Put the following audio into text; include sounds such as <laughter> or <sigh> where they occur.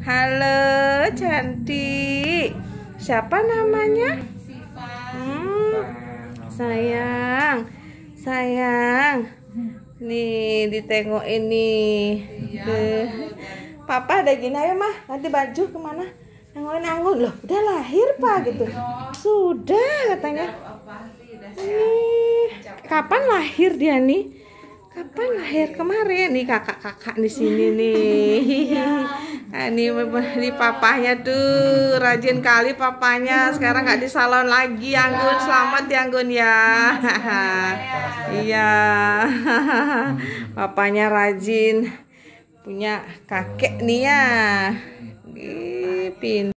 Halo cantik. Siapa namanya? Hmm, sayang, sayang. Nih ditengok ini. Iya. Papa ada gini ayo mah nanti baju kemana? Nangun anggun loh udah lahir pak iya. gitu. Sudah katanya. Nih, kapan lahir dia nih? Kapan lahir kemarin nih kakak-kakak di sini nih? Iya ini eh, ini papahnya tuh rajin kali papahnya sekarang nggak di salon lagi Anggun ya. selamat ya Anggun ya, ya. iya <laughs> papahnya rajin punya kakek nih ya pintar